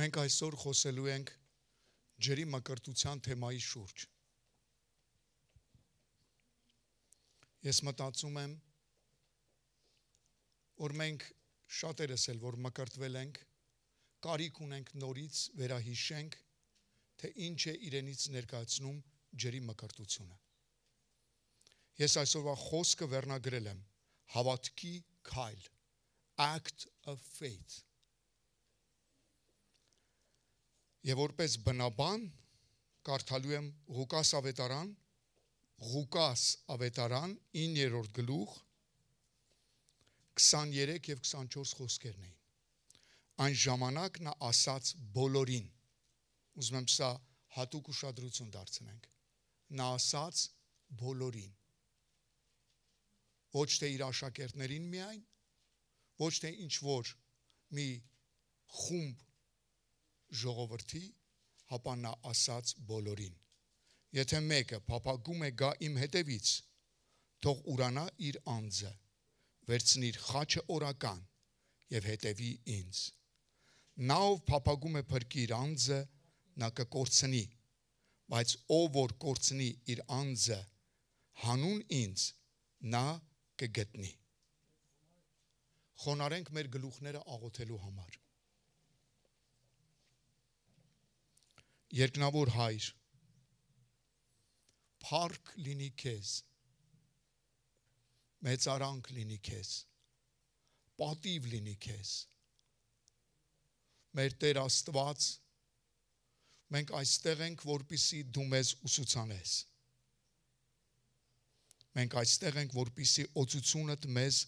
Մենք այսօր խոսելու ենք ջերի մկրտության թեմայի շուրջ։ Ես մտածում եմ, որ մենք շատերս էլ որ մկրտվել ենք, կարիք ունենք նորից վերահիշենք, թե ինչ է իրենից ներկայացնում ջերի մկրտությունը։ Ես այսօրվա խոսքը վերնագրել եմ հավատքի քայլ, act of faith Եվ որպես բնաբան կարդալու եմ Ղուկաս ավետարան, Ղուկաս ավետարան 9-րդ գլուխ 23 եւ 24 խոսքերն էին։ Այն ժամանակ նա ասաց բոլորին. ուզում եմ սա հատուկ ուշադրություն դարձնենք։ Նա ասաց բոլորին։ Ոչ թե իր աշակերտներին միայն, ոչ թե ինչ որ մի խումբ ժողովրդի, հապա նա ասաց բոլորին. Եթե մեկը փափագում է գա իմ հետևից, թող ուրանա իր անձը, վերցնիր խաչը օրական եւ հետևի ինձ։ Նա ով փափագում է փրկի իր անձը, նա կկորցնի, բայց ով որ կորցնի իր անձը հանուն ինձ, նա կգտնի։ Խոնարենք մեր գլուխները աղոթելու համար։ երկնավոր հայր փառք լինի քեզ մեծարանք լինի քեզ պատիվ լինի քեզ մեր Տեր Աստված մենք այստեղ ենք որպիսի դու մեզ ուսուցանես մենք այստեղ ենք որպիսի օծությունդ մեզ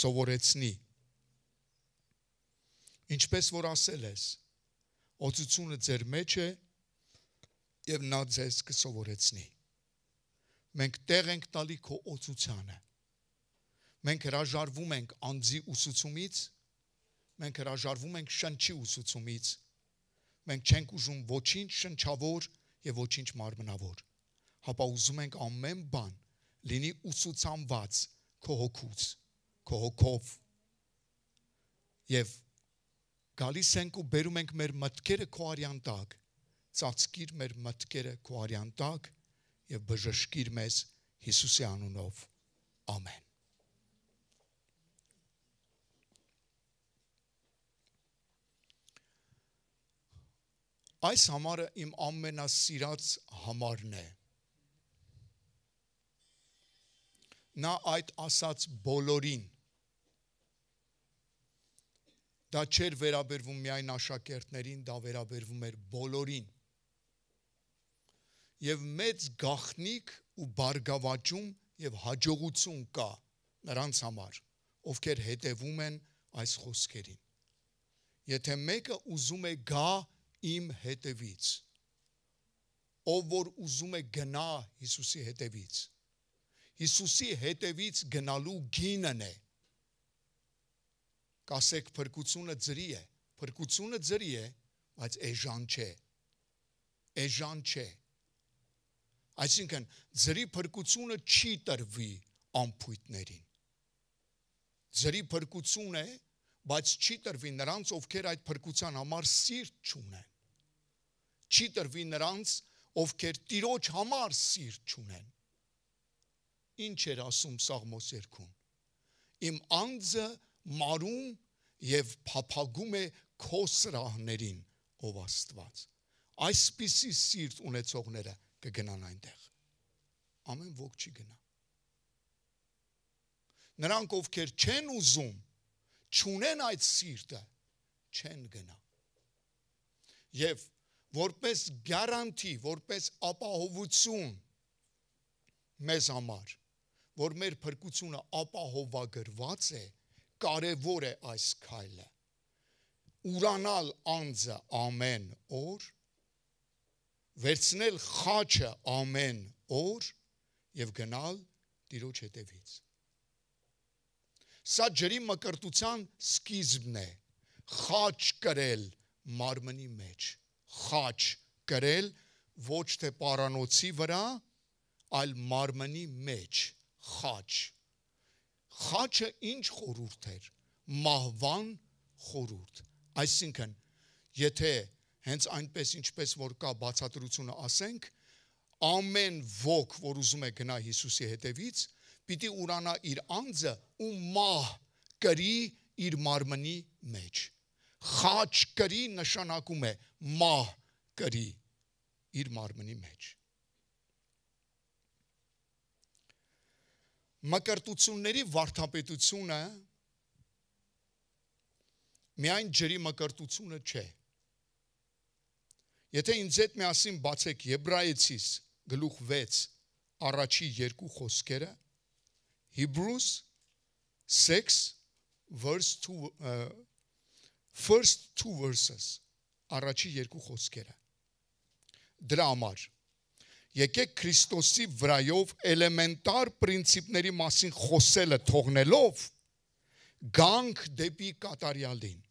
սովորեցնի ինչպես որ ասել ես օծությունը ձեր մեջ է եւ նա ձեզ կսովորեցնի։ Մենք տեղ ենք տալի քո օծությանը։ Մենք հրաժարվում ենք անձի ուսուցումից, մենք հրաժարվում ենք շնչի ուսուցումից։ Մենք չենք ուզում ոչինչ շնչավոր եւ ոչինչ մարմնավոր։ Հապա ուզում ենք ամեն բան լինի ուսուցանված քո հոգուց, քո հոգով։ Եվ գալիս ենք ու բերում ենք մեր մտքերը քո արյան տակ ծածկիր մեր մտքերը քո արյան տակ եւ բժշկիր մեզ Հիսուսի անունով։ Ամեն։ Այս համարը իմ ամենասիրած համարն է։ Նա այդ ասած բոլորին դա չէր վերաբերվում միայն աշակերտներին, դա վերաբերվում էր բոլորին եւ մեծ գախնիկ ու բարգավաճում եւ հաջողություն կա նրանց համար, ովքեր հետևում են այս խոսքերին։ Եթե մեկը ուզում է գա իմ հետևից, ով որ ուզում է գնա Հիսուսի հետևից, Հիսուսի հետևից գնալու գինն է։ Կասեք փրկությունը ծրի է, փրկությունը ծրի է, բայց էժան չէ։ Էժան չէ։ է, Այսինքն ծրի փրկությունը չի տրվի ամփույթներին։ Ծրի փրկություն է, բայց չի տրվի նրանց, ովքեր այդ փրկության համար սիրտ չունեն։ Չի տրվի նրանց, ովքեր Տիրոջ համար սիրտ չունեն։ Ինչ էր ասում Սաղմոս 2-ում։ Իմ անձը մարում եւ փափագում է քո սրահներին, ով Աստված։ Այսպիսի սիրտ ունեցողները կգնան այնտեղ։ Ամեն ոգ չի գնա։ Նրանք ովքեր չեն ուզում, չունեն այդ սիրտը, չեն գնա։ Եվ որպես գարանտի, որպես ապահովություն մեզ համար, որ մեր փրկությունը ապահովագրված է, կարևոր է այս քայլը։ Ուրանալ անձը ամեն օր վերցնել խաչը ամեն օր եւ գնալ Տիրոջ հետևից։ Սա ջրի մկրտության սկիզբն է։ Խաչ կրել մարմնի մեջ, խաչ կրել ոչ թե պարանոցի վրա, այլ մարմնի մեջ, խաչ։ Խաչը ինչ խորուրդ էր։ Մահվան խորուրդ։ Այսինքն, եթե հենց այնպես ինչպես որ կա բացատրությունը ասենք, ամեն ոգ, որ ուզում է գնա Հիսուսի հետևից, պիտի ուրանա իր անձը ու մահ կրի իր մարմնի մեջ։ Խաչ կրի նշանակում է մահ կրի իր մարմնի մեջ։ Մկրտությունների վարդապետությունը միայն ջրի մկրտությունը չէ Եթե ինձ հետ միասին բացեք Եբրայեցիս գլուխ 6 առաջի երկու խոսքերը Hebrews 6 verse 2 uh, first two verses առաջի երկու խոսքերը դրա համար եկեք Քրիստոսի վրայով էլեմենտար principների մասին խոսելը թողնելով գանք դեպի կատարյալին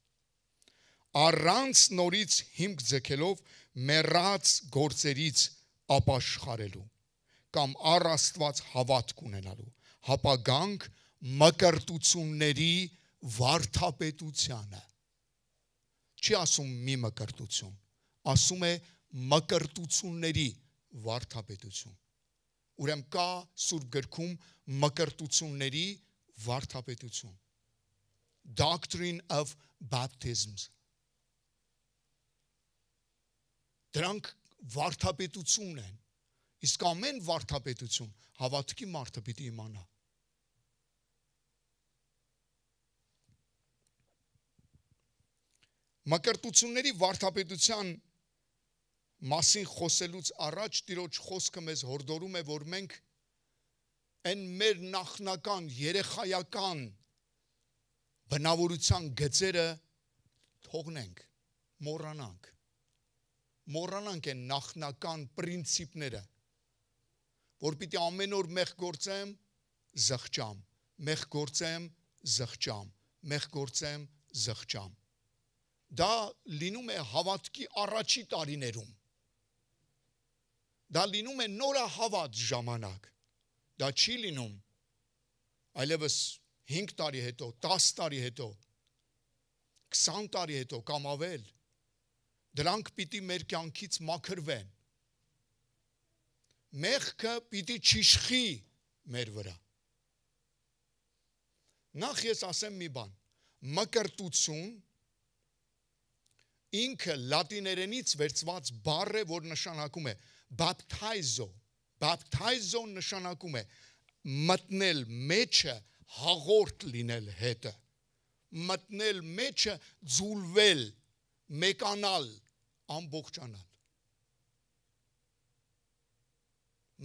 առանց նորից հիմք ձգելով մեռած գործերից ապաշխարելու կամ առ Աստված հավատք ունենալու հապագանք մկրտությունների վարթապետությանը չի ասում մի մկրտություն ասում է մկրտությունների վարթապետություն ուրեմն կա սուրբ գրքում մկրտությունների վարթապետություն doctrine of baptisms Դրանք վարթապետություն են։ Իսկ ամեն վարթապետություն հավատքի մարդը պիտի իմանա։ Մակերտությունների վարթապետության մասին խոսելուց առաջ Տիրոջ խոսքը մեզ հորդորում է, որ մենք այն մեր նախնական երեխայական բնավորության գծերը թողնենք, մոռանանք մոռանանք այն նախնական principները, որ պիտի ամեն օր մեղ գործեմ, զղջամ, մեղ գործեմ, զղջամ, մեղ գործեմ, զղջամ։ Դա լինում է հավատքի առաջի տարիներում։ Դա լինում է նորահավատ ժամանակ։ Դա չի լինում այլևս 5 տարի հետո, 10 տարի հետո, 20 տարի հետո կամ ավել Դրանք պիտի մեր կյանքից մաքրվեն։ Մեղքը պիտի չիշխի մեր վրա։ Նախ ես ասեմ մի բան։ Մկրտություն ինքը լատիներենից վերծված բառ է, որ նշանակում է baptizo։ Baptizo նշանակում է մտնել մեջը, հաղորդ լինել հետը։ Մտնել մեջը, ձուլվել, մեկանալ, ամբողջանալ։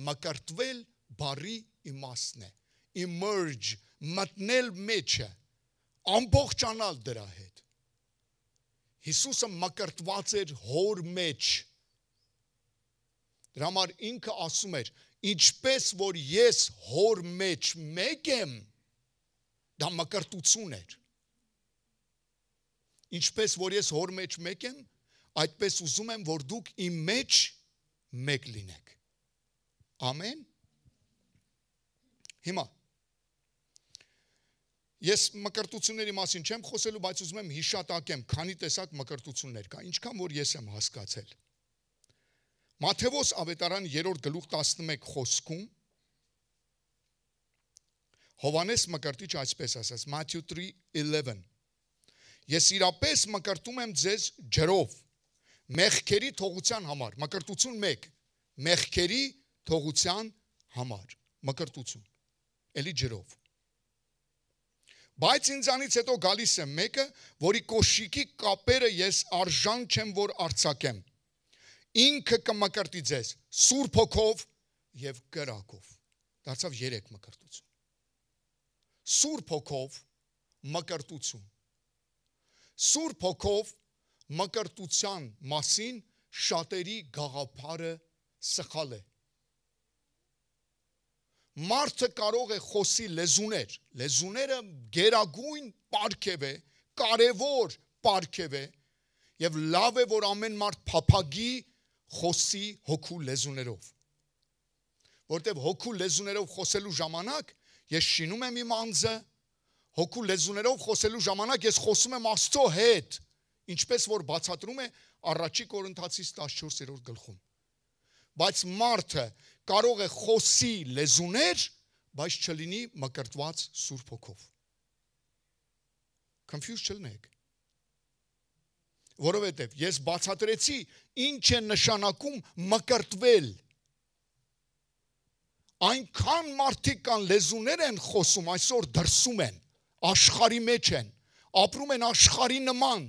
Մկրտվել բարի իմաստն է։ Emerge, մտնել մեջը, ամբողջանալ դրա հետ։ Հիսուսը մկրտված էր հոր մեջ։ Դրա համար ինքը ասում էր, ինչպես որ ես հոր մեջ մեկ եմ, դա մկրտություն էր։ Ինչպես որ ես հոր մեջ մեկ եմ, այդպես ուզում եմ, որ դուք իմ մեջ մեկ լինեք։ Ամեն։ Հիմա Ես մկրտությունների մասին չեմ խոսելու, բայց ուզում եմ հիշատակեմ, քանի տեսակ մկրտություններ կա, ինչքան որ ես եմ հասկացել։ Մաթեոս ավետարան 3-րդ գլուխ 11 խոսքում Հովանես մկրտիչ այսպես ասաց Մատթեու 3:11 Ես իրապես մկրտում եմ ձեզ ջրով մեղքերի թողության համար, մկրտություն 1, մեղքերի թողության համար, մկրտություն։ Էլի ջրով։ Բայց ինձանից հետո գալիս է մեկը, որի կոշիկի կապերը ես արժան չեմ, որ արցակեմ։ Ինքը կմկրտի ձեզ սուրբ հոգով եւ կրակով։ Դարձավ 3 մկրտություն։ Սուրբ հոգով մկրտություն։ Սուրբ հոգով մկրտության մասին շատերի գաղափարը սխալ է։ Մարդը կարող է խոսի լեզուներ, լեզուները գերագույն պարգև է, կարևոր պարգև է եւ լավ է որ ամեն մարդ փափագի խոսի հոգու լեզուներով։ Որտեւ հոգու լեզուներով խոսելու ժամանակ ես շինում եմ իմ անձը, հոգու լեզուներով խոսելու ժամանակ ես խոսում եմ Աստծո հետ ինչպես որ բացատրում է առաջի Կորինթացիս 14-րդ գլխում։ Բայց մարդը կարող է խոսի լեզուներ, բայց չլինի մկրտված Սուրբ Հոգով։ Confused չլինեք։ Որովհետև ես բացատրեցի, ինչ է նշանակում մկրտվել։ Այնքան մարդիկ կան լեզուներ են խոսում, այսօր դրսում են, աշխարի մեջ են, ապրում են աշխարի նման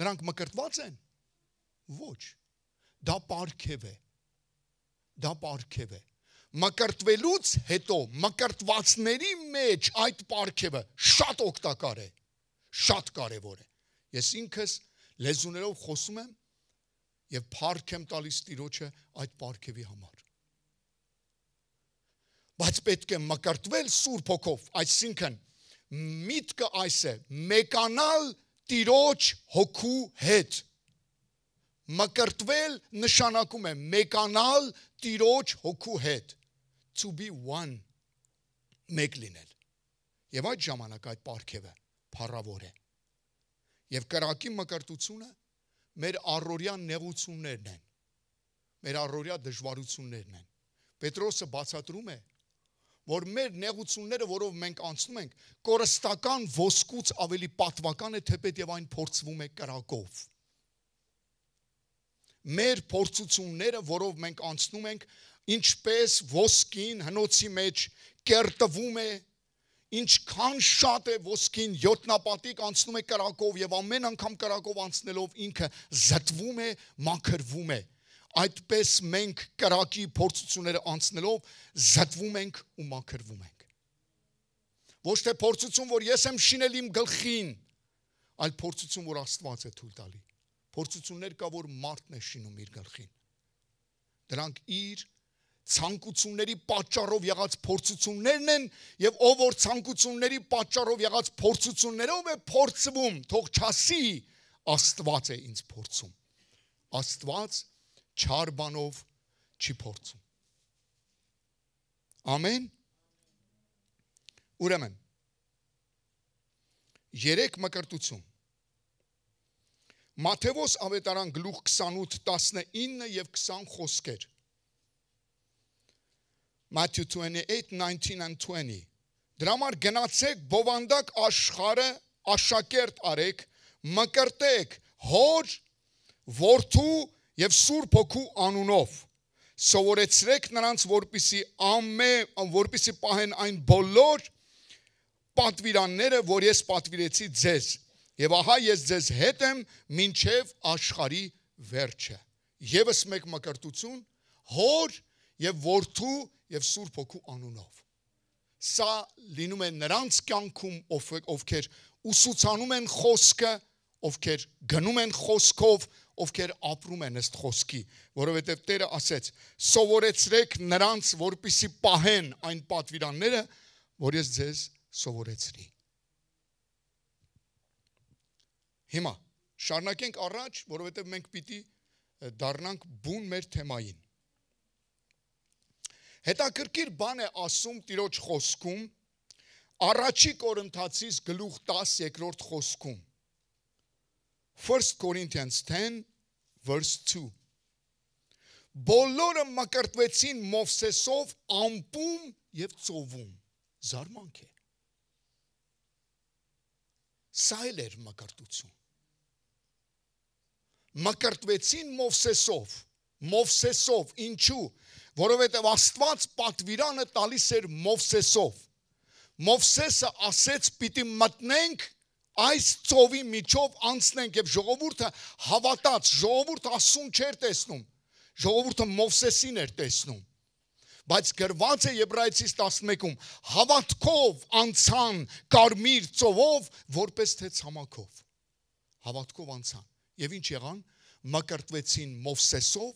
Նրանք մկրտված են։ Ոչ։ Դա պարքև է։ Դա պարքև է։ Մկրտվելուց հետո մկրտվածների մեջ այդ պարքևը շատ օգտակար է, շատ կարևոր է։ Ես ինքս լեզուներով խոսում եմ եւ փառք եմ տալիս Տիրոջը այդ պարքևի համար։ Բայց պետք է մկրտվել Սուրբ Հոգով, այսինքն միտքը այս է՝ մեկանալ Տիրոջ հոգու հետ։ Մկրտվել նշանակում է մեկանալ Տիրոջ հոգու հետ։ To be one մեկ լինել։ Եվ այդ ժամանակ այդ պարգևը փառավոր է։ Եվ կրակի մկրտությունը մեր առօրյա նեղություններն են։ Մեր առօրյա դժվարություններն են։ Պետրոսը բացատրում է որ մեր նեղությունները, որով մենք անցնում ենք, կորստական ոսկուց ավելի պատվական է, թեպետ եւ այն փորձվում է կրակով։ Մեր փորձությունները, որով մենք անցնում ենք, ինչպես ոսկին հնոցի մեջ կերտվում է, ինչքան շատ է ոսկին յոտնապատիկ անցնում է կրակով եւ ամեն անգամ կրակով անցնելով ինքը զտվում է, մաքրվում է Այդպես մենք կրակի փորձությունները անցնելով զտվում ենք ու մաքրվում ենք։ Ոչ թե փորձություն, որ ես եմ շինել իմ գլխին, այլ փորձություն, որ Աստված է թույլ տալի։ Փորձություններ կա, որ մարդն է շինում իր գլխին։ Դրանք իր ցանկությունների պատճառով եղած փորձություններն են եւ ով որ ցանկությունների պատճառով եղած փորձություններով է փորձվում, թող չասի Աստված է ինձ փորձում։ Աստված չար բանով չի փորձում։ Ամեն։ Ուրեմն երեք մկրտություն։ Մատթեոս ավետարան գլուխ 28 19 եւ 20 խոսքեր։ Matthew 28:19 and 20։ Դրա համար գնացեք բովանդակ աշխարը աշակերտ արեք, մկրտեք հոր, որդու եւ Սուրբ Հոգու անունով սովորեցրեք նրանց, որպիսի ամե, որպիսի պահեն այն բոլոր պատվիրանները, որ ես պատվիրեցի ձեզ։ Եվ ահա ես ձեզ հետ եմ մինչև աշխարի վերջը։ Եվս մեկ մկրտություն հոր եւ որդու եւ Սուրբ Հոգու անունով։ Սա լինում է նրանց կյանքում, ով, ովքեր ուսուցանում են խոսքը, ովքեր գնում են խոսքով, ով ովքեր ապրում են ըստ խոսքի, որովհետև Տերը ասեց. սովորեցրեք նրանց, որպիսի պահեն այն պատվիրանները, որ ես ձեզ սովորեցրի։ Հիմա շարունակենք առաջ, որովհետև մենք պիտի դառնանք բուն մեր թեմային։ Հետաքրքիր բան է ասում Տիրոջ խոսքում առաջի Կորինթացիս գլուխ 10 երկրորդ խոսքում 1 Corinthians 10 verse 2 Բոլորը մկրտվեցին Մովսեսով ամպում եւ ծովում։ Զարմանք է։ Սա էլ էր մկրտություն։ Մկրտվեցին Մովսեսով, Մովսեսով, ինչու՞, որովհետև Աստված պատվիրանը տալիս էր Մովսեսով։ Մովսեսը ասեց՝ պիտի մտնենք այս ծովի միջով անցնենք եւ ժողովուրդը հավատաց, ժողովուրդը ասուն չէր տեսնում։ Ժողովուրդը Մովսեսին էր տեսնում։ Բայց գրված է Եբրայեցիս 11-ում հավատքով անցան կարմիր ծովով, որպես թե ցամաքով։ Հավատքով անցան։ Եվ ինչ եղան։ Մկրտվեցին Մովսեսով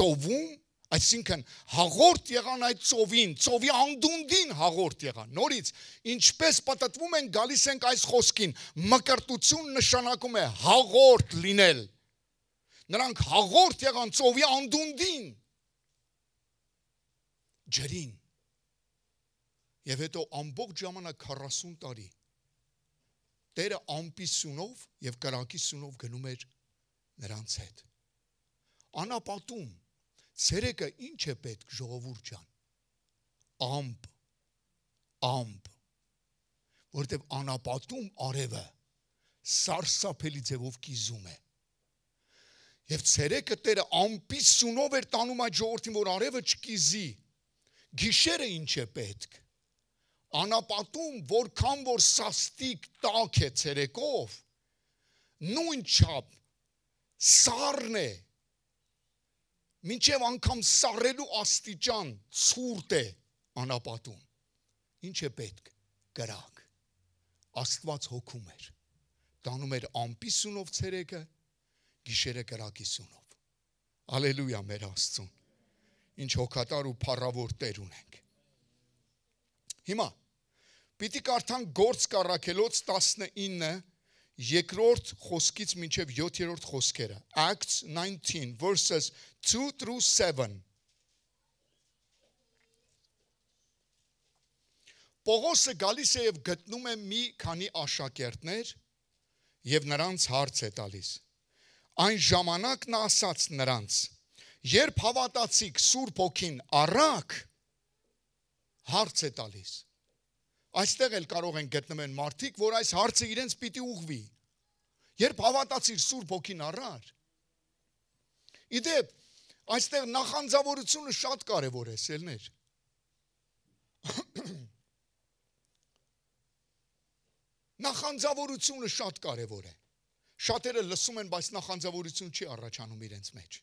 ծովում Այսինքն հաղորդ եղան այդ ծովին, ծովի անդունդին հաղորդ եղան։ Նորից ինչպես պատտվում են գալիս ենք այս խոսքին, մկրտություն նշանակում է հաղորդ լինել։ Նրանք հաղորդ եղան ծովի անդունդին։ Ջերին։ Եվ հետո ամբողջ ժամանակ 40 տարի Տերը ամպի սունով եւ կրակի սունով գնում էր նրանց հետ։ Անապատում Ցերեկը ինչ է պետք ժողովուրդ ջան։ Ամբ, ամբ, որտեվ անապատում արևը սարսափելի ձևով կիզում է։ Եվ ցերեկը Տերը ամպի սունով էր տանում այդ ժողովրդին, որ արևը չկիզի։ Գիշերը ինչ է պետք։ Անապատում որքան որ սաստիկ տաք է ցերեկով, նույն չափ սառն է մինչև անգամ սառելու աստիճան ցուրտ է անապատում։ Ինչ է պետք։ Գրակ։ Աստված հոգում էր։ Տանում էր ամպիսունով ցերեկը, գիշերը գրակիսունով։ Ալելույա մեր Աստծուն։ Ինչ հոգատար ու փառավոր Տեր ունենք։ Հիմա պիտի կարդան գործ կառակելոց 19 երկրորդ խոսքից մինչև 7-րդ խոսքերը Acts 19 verses 2 through 7 Պողոսը գալիս է եւ գտնում է մի քանի աշակերտներ եւ նրանց հարց է տալիս Այն ժամանակ նա ասաց նրանց Երբ հավատացիք Սուրբ Հոգին առաք հարց է տալիս Այստեղ էլ կարող են գտնվել մարդիկ, որ այս հարցը իրենց պիտի ուղղվի։ Երբ հավատացիր Սուրբ Հոգին առար։ Իդեպ այստեղ նախանձավորությունը շատ կարևոր է, սելներ։ Նախանձավորությունը շատ կարևոր է։ Շատերը լսում են, բայց նախանձավորություն չի առաջանում իրենց մեջ։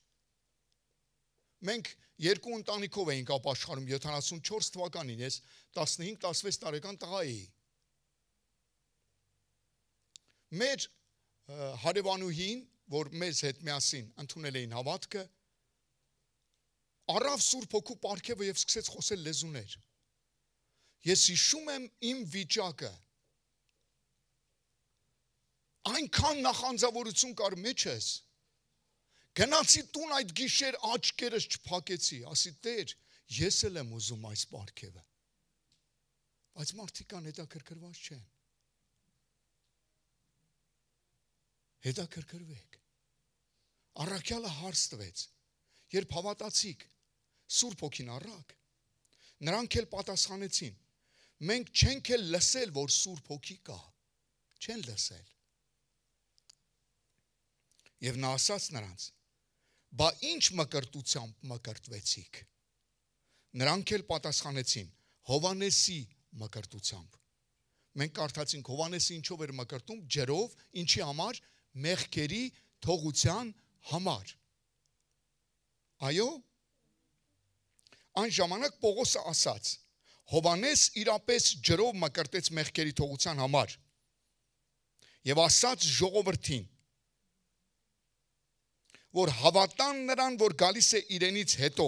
Մենք երկու ընտանիքով էինք ապաշխարում 74 թվականին, ես 15-16 տարեկան տղա էի։ Մեր հարևանուհին, որ մեզ հետ միասին ընդունել էին հավատքը, առավ Սուրբ Հոգու պարգևը եւ սկսեց խոսել լեզուներ։ Ես հիշում եմ իմ վիճակը։ Այնքան նախանձավորություն կար մեջս, Գնացի տուն այդ գիշեր աչքերս չփակեցի, ասի Տեր, ես էլ եմ ուզում այս պարգևը։ Բայց մարդիկ ան հետաքրքրված չեն։ Հետաքրքրվեք։ Առաքյալը հարց տվեց։ Երբ հավատացիք, Սուրբ ոգին առաք, նրանք էլ պատասխանեցին. Մենք չենք էլ լսել, որ Սուրբ ոգի կա։ Չեն լսել։ Եվ նա ասաց նրանց. Բա ինչ մկրտությամբ մկրտվեցիք։ Նրանք էլ պատասխանեցին. Հովանեսի մկրտությամբ։ Մենք կարդացինք Հովանեսը ինչով էր մկրտում ջրով, ինչի համար մեղքերի թողության համար։ Այո։ Այն ժամանակ Պողոսը ասաց. Հովանես իրապես ջրով մկրտեց մեղքերի թողության համար։ Եվ ասաց ժողովրդին որ հավատան նրան, որ գալիս է իրենից հետո,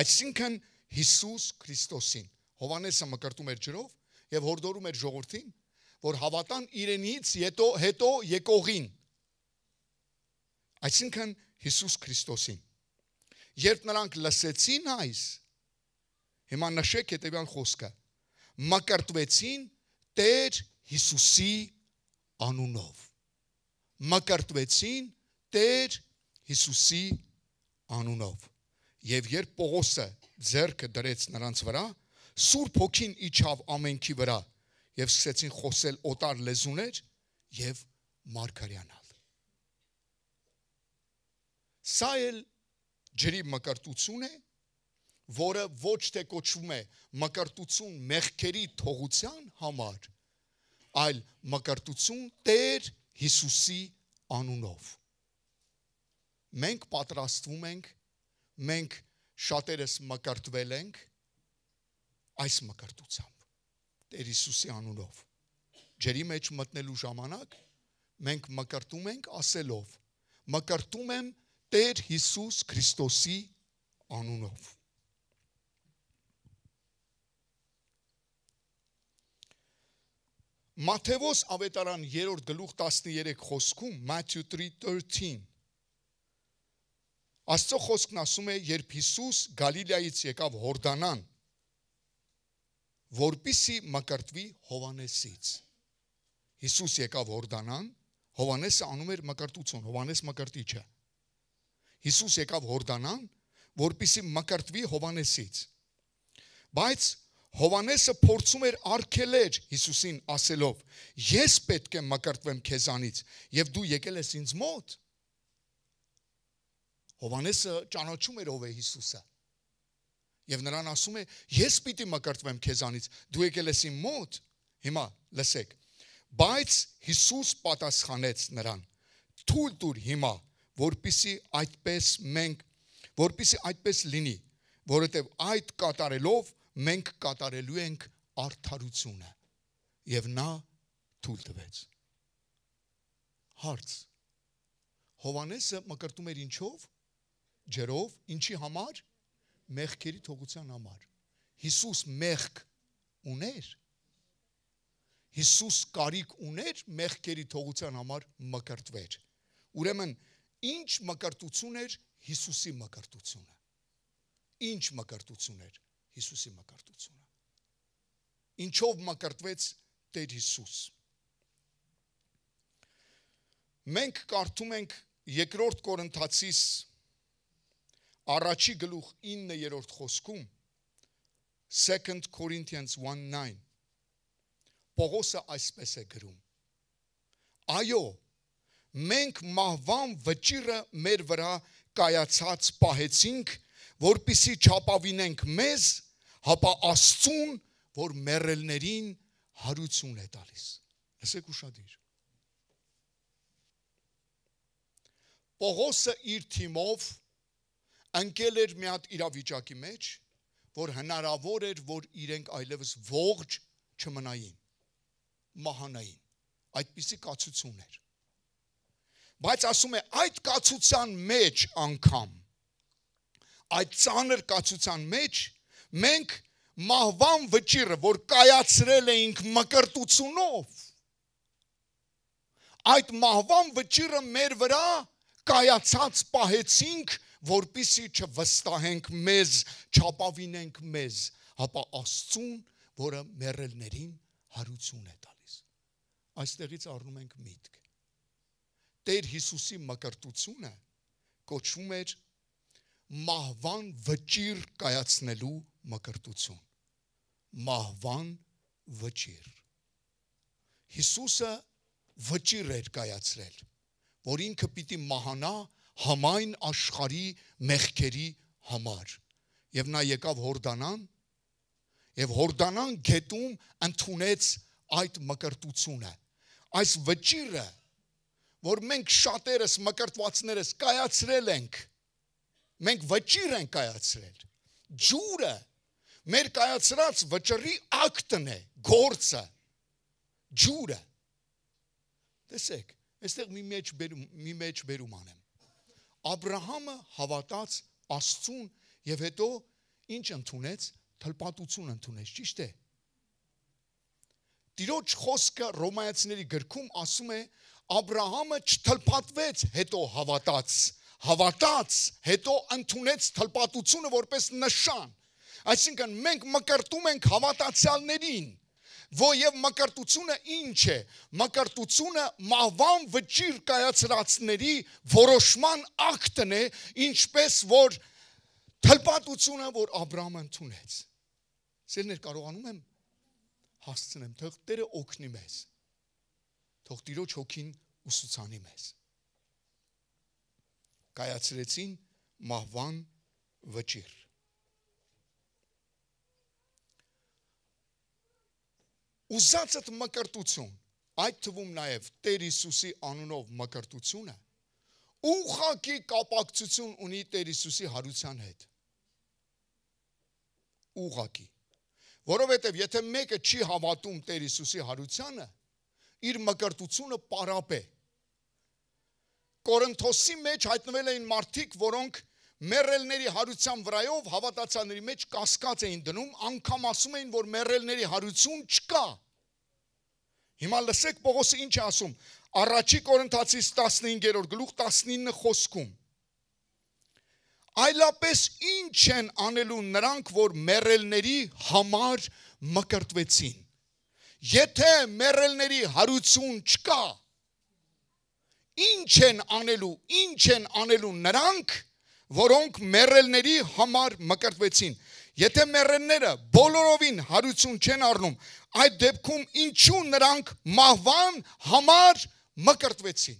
այսինքն Հիսուս Քրիստոսին։ Հովանեսը մկրտում էր ջրով եւ հորդորում էր ժողովրդին, որ հավատան իրենից հետո հետո եկողին։ Այսինքն Հիսուս Քրիստոսին։ Երբ նրանք լսեցին այս, հիմա նշեք հետեւյալ խոսքը. մկրտվեցին Տեր Հիսուսի անունով։ Մկրտվեցին Տեր Հիսուսի Հիսուսի անունով։ Եվ երբ Պողոսը ձեռքը դրեց նրանց վրա, Սուրբ Հոգին իջավ ամենքի վրա եւ սկսեցին խոսել օտար լեզուներ եւ մարգարյանալ։ Սա էլ ջրի մկրտություն է, որը ոչ թե կոչվում է մկրտություն մեղքերի թողության համար, այլ մկրտություն Տեր Հիսուսի անունով մենք պատրաստվում ենք, մենք շատերս մկրտվել ենք այս մկրտությամբ։ Տեր Հիսուսի անունով։ Ջերի մեջ մտնելու ժամանակ մենք մկրտում ենք ասելով. մկրտում եմ Տեր Հիսուս Քրիստոսի անունով։ Մատթեոս ավետարան 3-րդ գլուխ 13 խոսքում Matthew 3:13 Աստծո խոսքն ասում է, երբ Հիսուս Գալիլեայից եկավ Հորդանան, որպիսի մկրտվի Հովանեսից։ Հիսուս եկավ Հորդանան, Հովանեսը անում էր մկրտություն, Հովանես մկրտիչը։ Հիսուս եկավ Հորդանան, որպիսի մկրտվի Հովանեսից։ Բայց Հովանեսը փորձում էր արգելեր Հիսուսին ասելով. Ես պետք է մկրտվեմ քեզանից, եւ դու եկել ես ինձ մոտ Հովանեսը ճանաչում էր ով է Հիսուսը։ Եվ նրան ասում է. Ես պիտի մկրտվեմ քեզանից։ Դու եկել ես իմ մոտ։ Հիմա լսեք։ Բայց Հիսուս պատասխանեց նրան. Թույլ տուր հիմա, որpիսի այդպես մենք, որpիսի այդպես լինի, որովհետև այդ կատարելով մենք կատարելու ենք արդարությունը։ Եվ նա թույլ տվեց։ Հարց Հովանեսը մկրտում էր ինչով ջերով, ինչի համար մեղքերի թողության համար։ Հիսուս մեղք ուներ։ Հիսուս կարիք ուներ մեղքերի թողության համար մկրտվեր։ Ուրեմն ինչ մկրտություն էր Հիսուսի մկրտությունը։ Ինչ մկրտություն էր Հիսուսի մկրտությունը։ Ինչով մկրտվեց Տեր Հիսուս։ Մենք կարդում ենք 2-րդ Կորինթացիս 1 Առաջի գլուխ 9-րդ խոսքում 2 Corinthians 1:9 Պողոսը այսպես է գրում. Այո, մենք մահվան վճիրը մեր վրա կայացած պահեցինք, որpիսի չապավինենք մեզ, հապա Աստծուն, որ մեռելներին հարություն է տալիս։ Լսեք ուրախadir։ Պողոսը իր թիմով ընկել էր մի հատ իրավիճակի մեջ, որ հնարավոր էր, որ իրենք այլևս ողջ չմնային, մահանային։ Այդպիսի կացություն էր։ Բայց ասում է, այդ կացության մեջ անգամ այդ ցաներ կացության մեջ մենք մահվան վճիրը, որ կայացրել էինք մկրտությունով, այդ մահվան վճիրը մեր վրա կայացած պահեցինք որpիսի չվստահենք մեզ, չապավինենք մեզ, ապա Աստծուն, որը մեռելներին հարություն է տալիս։ Այստեղից առնում ենք միտք։ Տեր Հիսուսի մկրտությունը կոչվում էր մահվան վճիր կայացնելու մկրտություն։ Մահվան վճիր։ Հիսուսը վճիր էր կայացրել, որ ինքը պիտի մահանա համայն աշխարի մեղքերի համար։ Եվ նա եկավ Հորդանան, եւ Հորդանան գետում ընդունեց այդ մկրտությունը։ Այս վճիրը, որ մենք շատերս մկրտվածներս կայացրել ենք, մենք վճիր ենք կայացրել։ Ջուրը մեր կայացրած վճռի ակտն է, գործը։ Ջուրը։ Տեսեք, այստեղ մի մեջ բերում, մի մեջ բերում անեմ Աբ รา համը հավատաց Աստծուն եւ հետո ինչ ընդունեց թլպատություն ընդունեց, ճիշտ է։ Տիրոջ խոսքը Ռոմայացիների գրքում ասում է Աբ รา համը չթլպատվեց, հետո հավատաց, հավատաց, հետո ընդունեց թլպատությունը որպես նշան։ Այսինքն մենք մկրտում ենք հավատացյալներին, Ոև մկրտությունը ինչ է։ Մկրտությունը մահվան վճիր կայացրածների որոշման ակտն է, ինչպես որ թլպատությունը, որ Աբրամը ընդունեց։ Սերներ կարողանում եմ հասցնեմ, թող Տերը օգնի մեզ։ Թող Տիրոջ հոգին ուսուցանի մեզ։ Կայացրեցին մահվան վճիր ուզածդ մկրտություն, այդ թվում նաև Տեր Հիսուսի անունով մկրտությունը ուղղակի կապակցություն ունի Տեր Հիսուսի հարության հետ։ Ուղղակի։ Որովհետև եթե մեկը չի հավատում Տեր Հիսուսի հարությանը, իր մկրտությունը պարապ է։ Կորինթոսի մեջ հայտնվել էին մարդիկ, որոնք մերելների հարության վրայով հավատացաների մեջ կասկած էին դնում, անգամ ասում էին, որ մերելների հարություն չկա։ Հիմա լսեք Պողոսը ինչ է ասում։ Առաջի Կորինթացիս 15-րդ գլուխ 19 խոսքում։ Այլապես ինչ են անելու նրանք, որ մերելների համար մկրտվեցին։ Եթե մերելների հարություն չկա, ինչ են անելու, ինչ են անելու նրանք, որոնք մեռելների համար մկրտվեցին։ Եթե մեռելները բոլորովին հարություն չեն առնում, այդ դեպքում ինչու նրանք մահվան համար մկրտվեցին։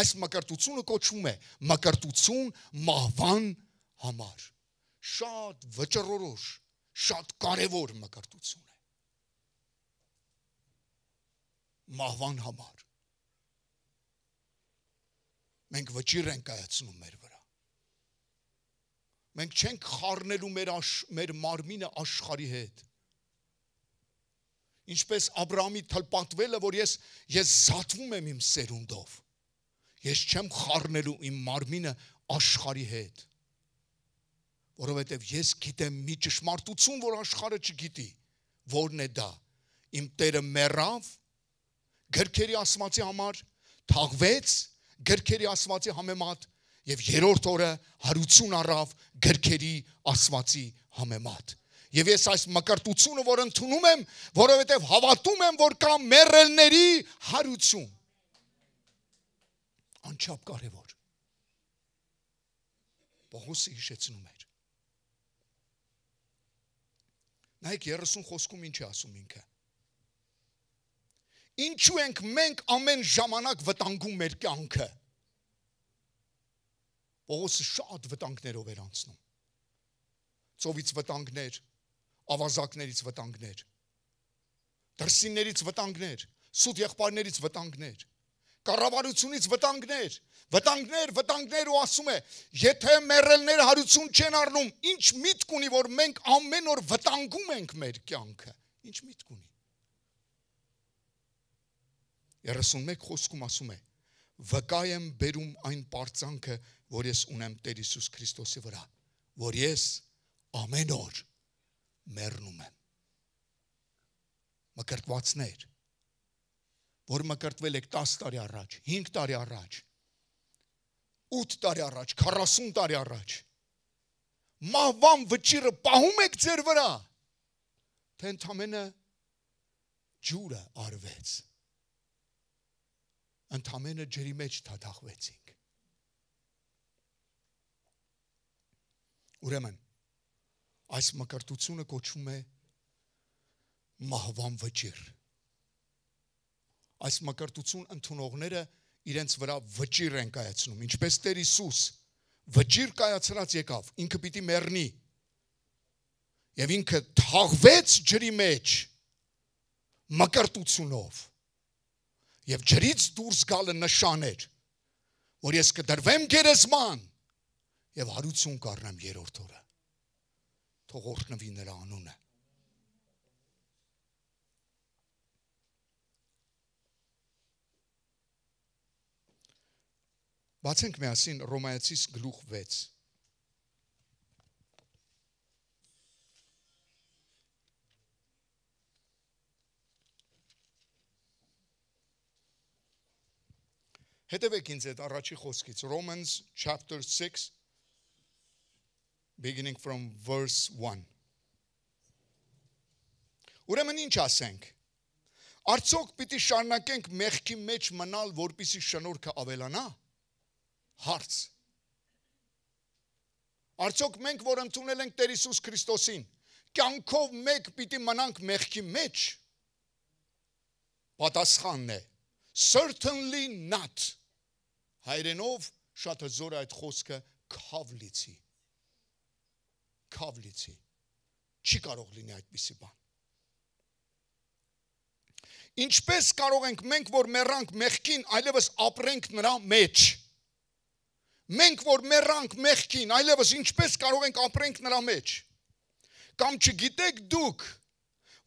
Այս մկրտությունը կոչվում է մկրտություն մահվան համար։ Շատ վճռորոշ, շատ կարևոր մկրտություն է։ Մահվան համար։ Մենք վճիռ ենք կայացնում մեր վրա Մենք չենք խառնելու մեր աշ, մեր մարմինը աշխարի հետ։ Ինչպես Աբրահամի թլպատվելը, որ ես ես զատվում եմ իմ սերունդով։ Ես չեմ խառնելու իմ մարմինը աշխարի հետ։ Որովհետև ես գիտեմ մի ճշմարտություն, որ աշխարը չգիտի, որն է դա։ Իմ Տերը մեռավ գրքերի ասվածի համար, թաղվեց գրքերի ասվածի համեմատ եւ երրորդ օրը հարություն առավ գրքերի աստվածի համեմատ։ Եվ ես այս մկրտությունը, որ ընդունում եմ, որովհետև հավատում եմ, որ կա մեռելների հարություն։ Անչափ կարևոր։ Պողոսը հիշեցնում էր։ Նայեք 30 խոսքում ինչ է ասում ինքը։ Ինչու ենք մենք ամեն ժամանակ վտանգում մեր կյանքը։ Պողոսը շատ վտանգներով էր անցնում։ Ծովից վտանգներ, ավազակներից վտանգներ, դրսիններից վտանգներ, սուտ եղբայրներից վտանգներ, կառավարությունից վտանգներ, վտանգներ, վտանգներ ու ասում է, եթե մեռելները հարություն չեն առնում, ինչ միտք ունի, որ մենք ամեն օր վտանգում ենք մեր կյանքը։ Ինչ միտք ունի։ 31 խոսքում ասում է վկա եմ բերում այն պարծանքը, որ ես ունեմ Տեր Հիսուս Քրիստոսի վրա, որ ես ամեն օր մեռնում եմ։ Մկրտվածներ, որ մկրտվել եք 10 տարի առաջ, 5 տարի առաջ, 8 տարի առաջ, 40 տարի առաջ։ Մահվան վճիրը պահում եք ձեր վրա։ Թե ընդամենը ջուրը արվեց ընդամենը ջրի մեջ թաթախվեցինք։ Ուրեմն այս մկրտությունը կոչվում է մահվան վճիռ։ Այս մկրտություն ընդունողները իրենց վրա վճիռ են կայացնում, ինչպես Տեր Հիսուս վճիռ կայացրած եկավ, ինքը պիտի մեռնի։ Եվ ինքը թաղվեց ջրի մեջ մկրտությունով եւ ջրից դուրս գալը նշան էր որ ես կդրվեմ գերեզման եւ հարություն կառնեմ երրորդ օրը թող օրհնվի նրա անունը Բացենք միասին Ռոմայացիս գլուխ 6 Հետևեք ինձ այդ առաջի խոսքից Romans chapter 6 beginning from verse 1 Ուրեմն ինչ ասենք Արцоգ պիտի շարնակենք մեղքի մեջ մնալ որպիսի շնորհքը ավելանա հարց Արцоգ մենք որ ընդունել ենք Տեր Հիսուս Քրիստոսին կյանքով մեկ պիտի մնանք մեղքի մեջ պատասխանն է certainly not հայրենով շատ հզոր այդ խոսքը կավլիցի կավլիցի չի կարող լինի այդպիսի բան ինչպես կարող ենք մենք որ մեռանք մեղքին այլևս ապրենք նրա մեջ մենք որ մեռանք մեղքին այլևս ինչպես կարող ենք ապրենք նրա մեջ կամ չգիտեք դուք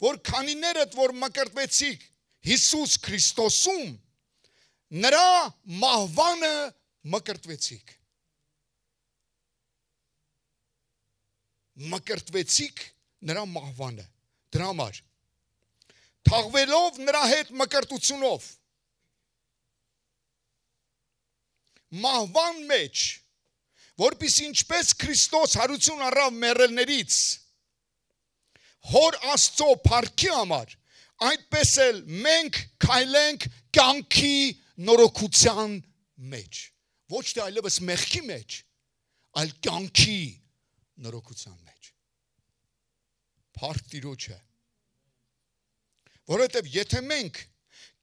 որ քանիներդ որ մկրտվեցիք Հիսուս Քրիստոսում նրա մահվանը մկրտվեցիք։ Մկրտվեցիք նրա մահվանը։ Դրա համար թաղվելով նրա հետ մկրտությունով մահվան մեջ որպես ինչպես Քրիստոս հարություն առավ մեռելներից հոր Աստծո փառքի համար այդպես էլ մենք քայլենք կյանքի նորոգության մեջ։ Ոչ թե այլևս մեղքի մեջ, այլ կյանքի նորոգության մեջ։ Փառք Տիրոջը։ Որովհետև եթե մենք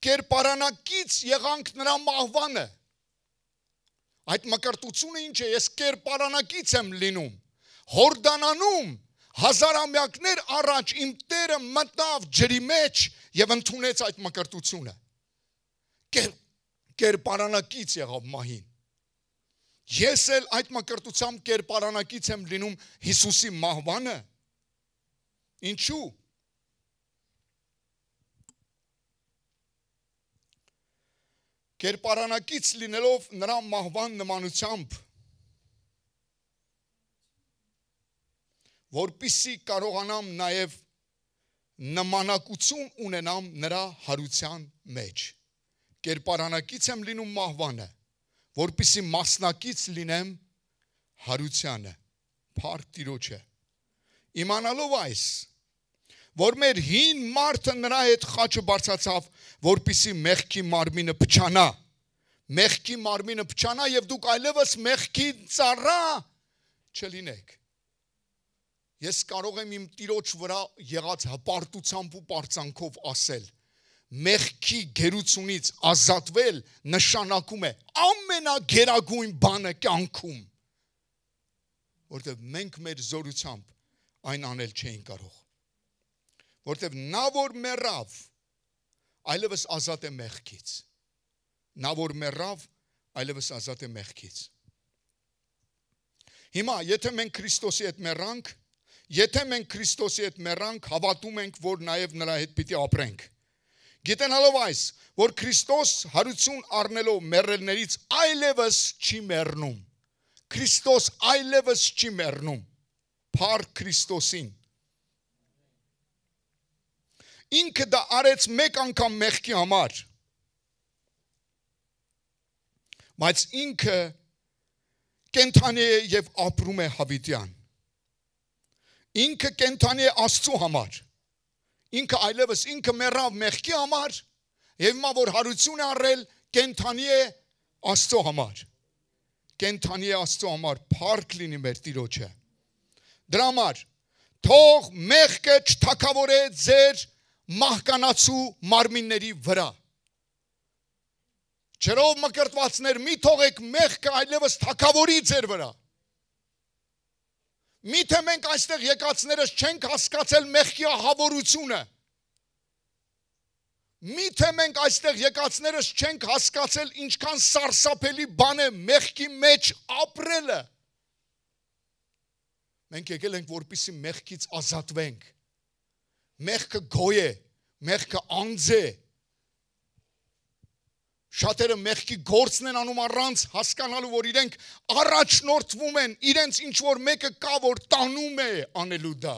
կերպարանակից եղանք նրա մահվանը, այդ մկրտությունը ինչ է, ես կերպարանակից եմ լինում, հորդանանում հազարամյակներ առաջ իմ Տերը մտավ ջրի մեջ եւ ընդունեց այդ մկրտությունը։ Կեր կերպարանակից եղավ մահին։ Ես էլ այդ մկրտությամբ կերպարանակից եմ լինում Հիսուսի մահվանը։ Ինչու՞։ Կերպարանակից լինելով նրա մահվան նմանությամբ որպիսի կարողանամ նաև նմանակություն ունենամ նրա հարության մեջ։ Կերպարանակից եմ լինում մահվանը, որպիսի մասնակից լինեմ հարությանը, փառք Տիրոջը։ Իմանալով այս, որ մեր հին մարդը նրա հետ խաչը բարձացավ, որպիսի մեղքի մարմինը փչանա։ Մեղքի մարմինը փչանա եւ դուք այլևս մեղքի ծառա չլինեք։ Ես կարող եմ իմ տիրոջ վրա եղած հպարտությամբ ու պարծանքով ասել. մեղքի գերությունից ազատվել նշանակում է ամենագերագույն բանը կյանքում որտեվ մենք մեր զորությամբ այն անել չէին կարող որտեվ նա որ մեռավ այլևս ազատ է մեղքից նա որ մեռավ այլևս ազատ է մեղքից հիմա եթե մենք քրիստոսի հետ մեռանք Եթե մենք Քրիստոսի հետ մեռանք, հավատում ենք, որ նաև նրա հետ պիտի ապրենք։ Գիտենալով այս, որ Քրիստոս հարություն առնելով մեռելներից այլևս չի մեռնում։ Քրիստոս այլևս չի մեռնում։ Փառք Քրիստոսին։ Ինքը դա արեց մեկ անգամ մեղքի համար։ Բայց ինքը կենթանի է եւ ապրում է հավիտյան ինքը կենթանի է Աստծո համար։ Ինքը այլևս ինքը մեռավ մեղքի համար եւ հիմա որ հարություն է առել, կենթանի է Աստծո համար։ Կենթանի է Աստծո համար, փառք լինի մեր Տիրոջը։ Դրա համար թող մեղքը չթակավորե ձեր մահկանացու մարմինների վրա։ Չերով մկրտվածներ, մի թողեք մեղքը այլևս թակավորի ձեր վրա։ Միթե մենք այստեղ եկածներս չենք հասկացել մեղքի ահավորությունը։ Միթե մենք այստեղ եկածներս չենք հասկացել ինչքան սարսափելի բան է մեղքի մեջ ապրելը։ Մենք եկել ենք որպիսի մեղքից ազատվենք։ Մեղքը գոյ է, մեղքը անձ է, Շատերը մեղքի գործն են անում առանց հասկանալու, որ իրենք առաջնորդվում են, իրենց ինչ որ մեկը կա, որ տանում է անելու դա։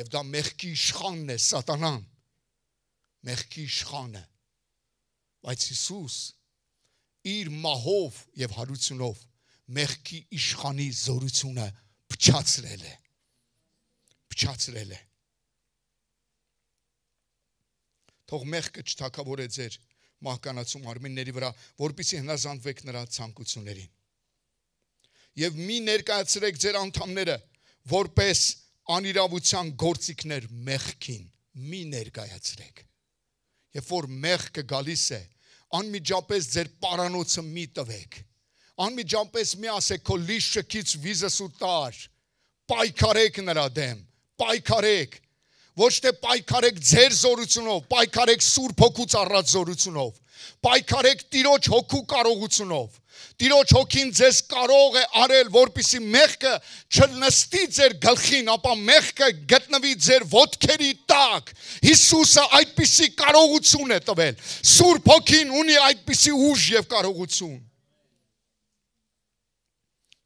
Եվ դա մեղքի իշխանն է, սատանան։ Մեղքի իշխանը։ Բայց Հիսուս իր մահով եւ հարությունով մեղքի իշխանի զորությունը փչացրել է փչացրել է թող մեղքը չթակավորե ձեր մահկանացում Արմենների վրա, որպիսի հնազանդվեք նրա ցանկություններին։ Եվ մի ներկայացրեք ձեր անդամները որպես անիրավության գործիքներ մեղքին, մի ներկայացրեք։ Երբ որ մեղքը գալիս է, անմիջապես ձեր պարանոցը մի տվեք։ Անմիջապես մի ասեք, քո լիշքից վիզս ու տար։ Պայքարեք նրա դեմ, պայքարեք ոչ թե պայքարեք ձեր զորությունով, պայքարեք Սուրբ Հոգուց առած զորությունով։ Պայքարեք Տիրոջ հոգու կարողությունով։ Տիրոջ հոգին ձեզ կարող է արել, որpիսի մեղքը չնստի ձեր գլխին, ապա մեղքը գտնվի ձեր ոտքերի տակ։ Հիսուսը այդպիսի կարողություն է տվել։ Սուրբ հոգին ունի այդպիսի ուժ եւ կարողություն։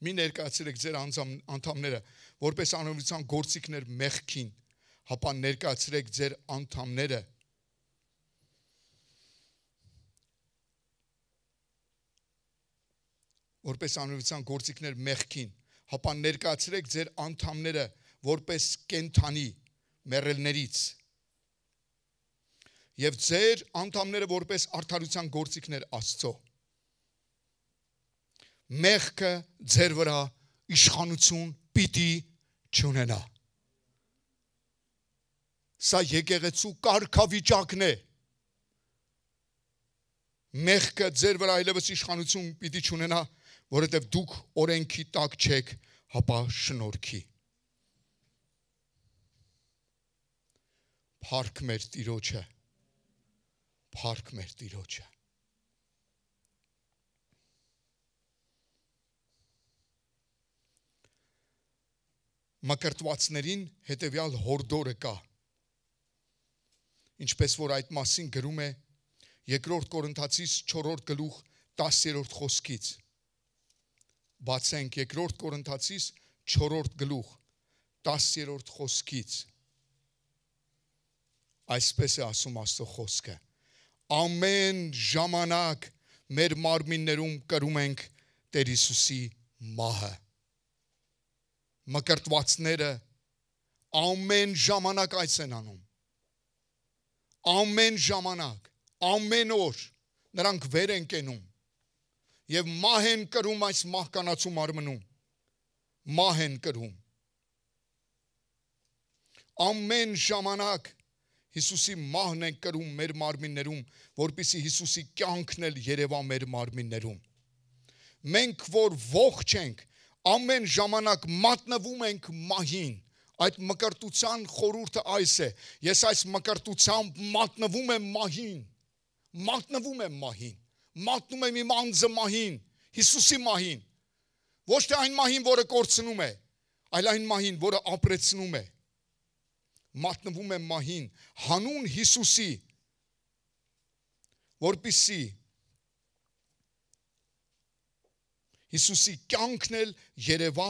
Մի ներկայացրեք ձեր անդամները, որպես անօրինության գործիքներ մեղքին, ապա ներկայացրեք ձեր անդամները որպես անօրինության գործիքներ մեղքին, հապա ներկայացրեք ձեր անդամները որպես կենթանի մեռելներից եւ ձեր անդամները որպես արդարության գործիքներ Աստծո։ Մեղքը ձեր վրա իշխանություն պիտի չունենա։ Սա եկեղեցու կարգավիճակն է։ Մեղքը ձեր վրա այլևս իշխանություն պիտի չունենա որովհետև դուք օրենքի տակ չեք, հապա շնորհքի։ Փառք մեր Տիրոջը։ Փառք մեր Տիրոջը։ Մկրտվածներին հետևյալ հորդորը կա։ Ինչպես որ այդ մասին գրում է 2 Կորինթացիս 4-րդ գլուխ 10-րդ խոսքից բացենք երկրորդ Կորինթացիս 4-րդ գլուխ 10-րդ խոսքից այսպես է ասում Աստծո խոսքը ամեն ժամանակ մեր մարմիններում կրում ենք Տեր Հիսուսի մահը մկրտվածները ամեն ժամանակ այս են անում ամեն ժամանակ ամեն օր նրանք վեր են կենում եւ մահ են կրում այս մահկանացու մարմնում մահ են կրում ամեն ժամանակ Հիսուսի մահն են կրում մեր մարմիններում որբիսի Հիսուսի կյանքն էլ երևա մեր մարմիններում մենք որ ողջ ենք ամեն ժամանակ մատնվում ենք մահին այդ մկրտության խորուրդը այս է ես այս մկրտությամբ մատնվում եմ մահին մատնվում եմ մահին մատնում է մի մանձը մահին, Հիսուսի մահին։ Ոչ թե այն մահին, որը կորցնում է, այլ այն մահին, որը ապրեցնում է։ Մատնվում է մահին, հանուն Հիսուսի, որպիսի Հիսուսի կյանքն էլ երևա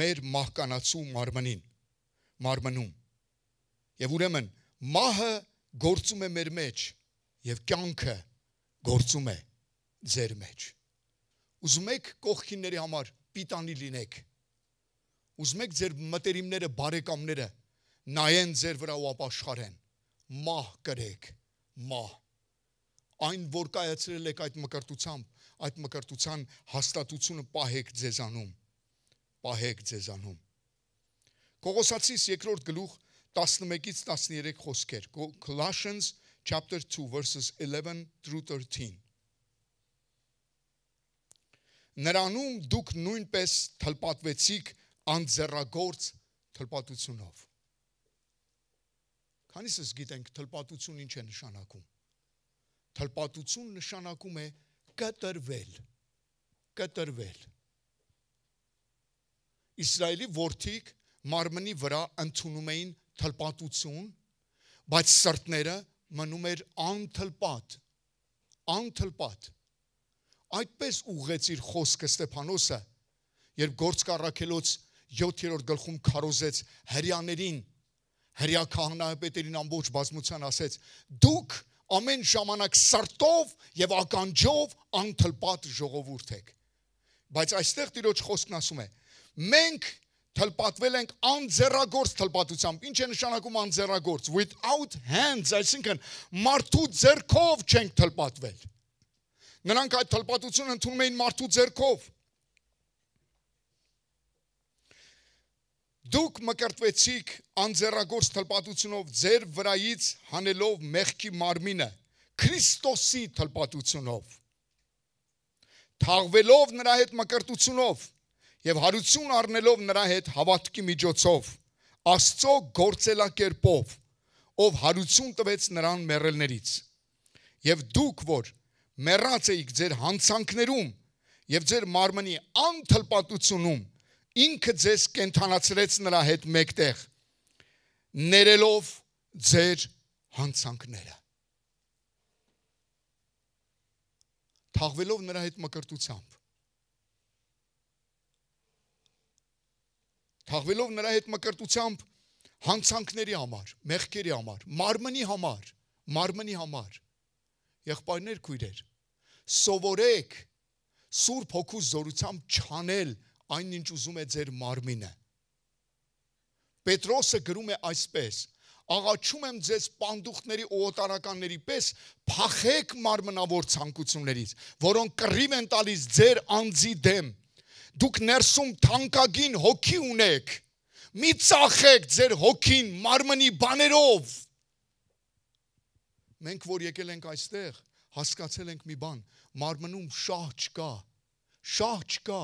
մեր մահկանացու մարմնին, մարմնում։ Եվ ուրեմն մահը գործում է մեր մեջ եւ կյանքը գործում է ձեր մեջ։ Ուզում եք կողքինների համար պիտանի լինեք։ Ուզում եք ձեր մտերիմները, բարեկամները նայեն ձեր վրա ու ապաշխարեն։ Մահ կրեք, մահ։ Այն որ կայացրել եք այդ մկրտությամբ, այդ մկրտության հաստատությունը պահեք ձեզանում։ Պահեք ձեզանում։ Կողոսացիս 2-րդ գլուխ 11-ից 13 խոսքեր։ Colossians chapter 2 verses 11 through 13 Նրանում դուք նույնպես թլպատվեցիք անձեռագործ թլպատությունով։ Քանիսս գիտենք թլպատություն ինչ է նշանակում։ Թլպատություն նշանակում է կտրվել, կտրվել։ Իսրայելի որդիկ մարմնի վրա ընդունում էին թլպատություն, բայց սրտները մնում էր անթլպատ, անթլպատ։ Այդպես ուղեց իր խոսքը Ստեփանոսը, երբ գործկառակելոց 7-րդ գլխում քարոզեց հрьяաներին, հрья քահանայապետերին ամբողջ բազմության ասեց. դուք ամեն ժամանակ սրտով եւ ականջով անթլպատ ժողովուրդ եք։ Բայց այստեղ Տիրոջ խոսքն ասում է. մենք թլպատվել ենք անձեռագործ թլպատությամբ։ Ինչ է նշանակում անձեռագործ։ Without hands, այսինքն մարդու ձեռքով չենք թլպատվել։ Նրանք այդ թլպատությունը ընդունում էին մարդու ձեռքով։ Դուք մկրտվեցիք անձեռագործ թլպատությունով ձեր վրայից հանելով մեղքի մարմինը Քրիստոսի թլպատությունով թաղվելով նրա հետ մկրտությունով եւ հարություն առնելով նրա հետ հավատքի միջոցով Աստծո գործելակերպով ով հարություն տվեց նրան մեռելներից եւ դուք որ մեռած էիք ձեր հանցանքներում եւ ձեր մարմնի անթլպատությունում ինքը ձեզ կենթանացրեց նրա հետ մեկտեղ ներելով ձեր հանցանքները թաղվելով նրա հետ մկրտությամբ թաղվելով նրա հետ մկրտությամբ հանցանքների համար, մեղքերի համար, մարմնի համար, մարմնի համար, եղբայրներ քույրեր, սովորեք Սուրբ Հոգու զորությամբ չանել այն ինչ ուզում է ձեր մարմինը։ Պետրոսը գրում է այսպես. աղաչում եմ ձեզ պանդուխտների օտարականների պես փախեք մարմնավոր ցանկություններից, որոնք կռիվ են տալիս ձեր անձի դեմ։ Դուք ներսում թանկագին հոգի ունեք։ Մի ծախեք ձեր հոգին մարմնի բաներով մենք որ եկել ենք այստեղ, հասկացել ենք մի բան, մարմնում շահ չկա, շահ չկա։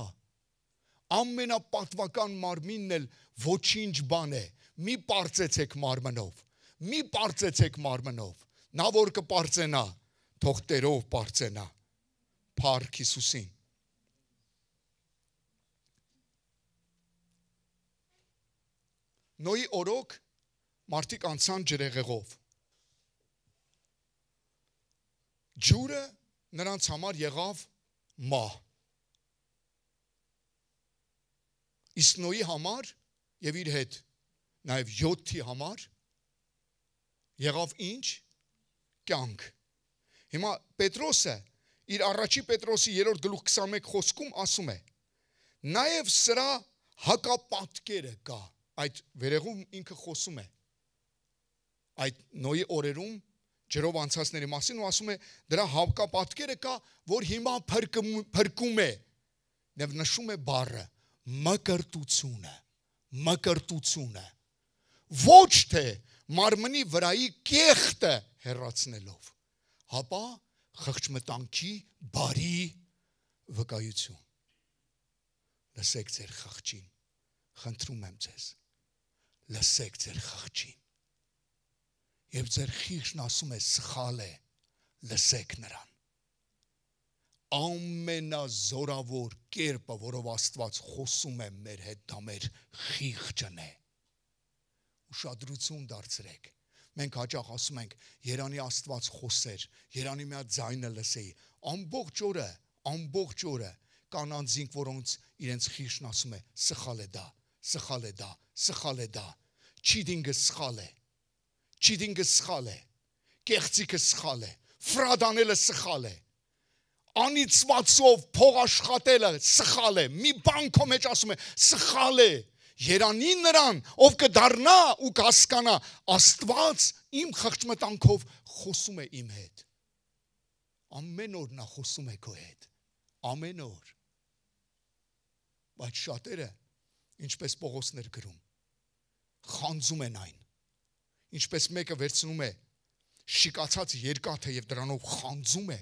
Ամենապատվական մարմինն էլ ոչինչ բան է։ Մի parcեցեք մարմնով, մի parcեցեք մարմնով։ Նա որ կպարծենա, թող Տերով պարծենա։ Փառք Հիսուսին։ Նոյի օրոք մարդիկ անցան ջրեղեղով։ ջուրը նրանց համար եղավ մահ։ Իսկ նոյի համար եւ իր հետ նաեւ 7-ի համար եղավ ինչ կյանք։ Հիմա Պետրոսը իր առաջի Պետրոսի 3-րդ գլուխ 21 խոսքում ասում է. նաև սրա հակապատկերը կա։ Այդ վերեղում ինքը խոսում է։ Այդ նոյի օրերում ջրով անցածների մասին ու ասում է դրա հավկապատկերը կա, որ հիմա փրկում փրկում է։ Եվ նշում է բառը մկրտությունը, մկրտությունը։ Ոչ թե մարմնի վրայի կեղտը հեռացնելով, հապա խղճմտանքի բարի վկայություն։ Լսեք ձեր խղճին։ Խնդրում եմ ձեզ։ Լսեք ձեր խղճին Եվ ձեր խիղճն ասում է սխալ է, լսեք նրան։ Ամենազորավոր կերպը, որով Աստված խոսում է մեր հետ, դա մեր խիղճն է։ Ուշադրություն դարձրեք։ Մենք հաճախ ասում ենք Երանի Աստված խոսեր, Երանի միա ձայնը լսեի։ Ամբողջ օրը, ամբողջ օրը կանանձինք, որոնց իրենց խիղճն ասում է սխալ է դա, սխալ է դա, սխալ է դա։ Չիդինգը սխալ է։ դա, Չիդինգը սխալ է։ Կեղծիկը սխալ է։ Ֆրադանելը սխալ է։ Անիծվածով փող աշխատելը սխալ է։ Մի բան քո մեջ ասում է, սխալ է։ Երանի նրան, ով կդառնա ու կհասկանա, Աստված իմ խղճմտանքով խոսում է իմ հետ։ Ամեն օր նա խոսում է քո հետ։ Ամեն օր։ Բայց շատերը, ինչպես Պողոսներ գրում, խանձում են այն ինչպես մեկը վերցնում է շիկացած երկաթը եւ դրանով խանձում է,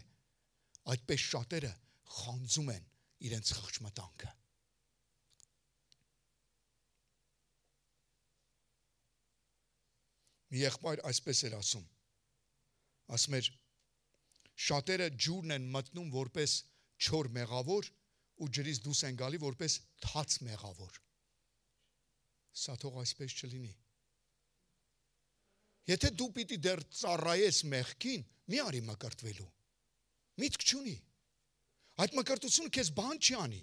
այդպես շատերը խանձում են իրենց խղճմտանքը։ Մի եղբայր այսպես էր ասում։ Ասում էր շատերը ջուրն են մտնում որպես չոր մեղավոր ու ջրից դուրս են գալի որպես թաց մեղավոր։ Սա թող այսպես չլինի։ Եթե դու պիտի դեռ ծառայես մեղքին, մի արի մկրտվելու։ Միտք չունի։ Այդ մկրտությունը քեզ բան չի անի։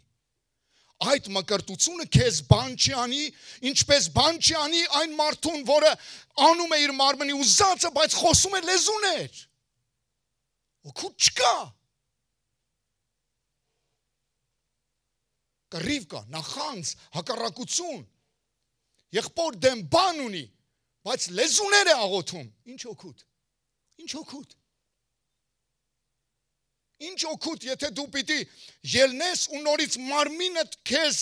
Այդ մկրտությունը քեզ բան չի անի, ինչպես բան չի անի այն մարդուն, որը անում է իր մարմնի ուզածը, բայց խոսում է լեզուներ։ Օգու չկա։ Կռիվ կա, նախանց, հակառակություն։ Եղբոր դեմ բան ունի, բայց լեզուներ է աղոթում։ Ինչ օգուտ։ Ինչ օգուտ։ Ինչ օգուտ, եթե դու պիտի ելնես ու նորից մարմինդ քեզ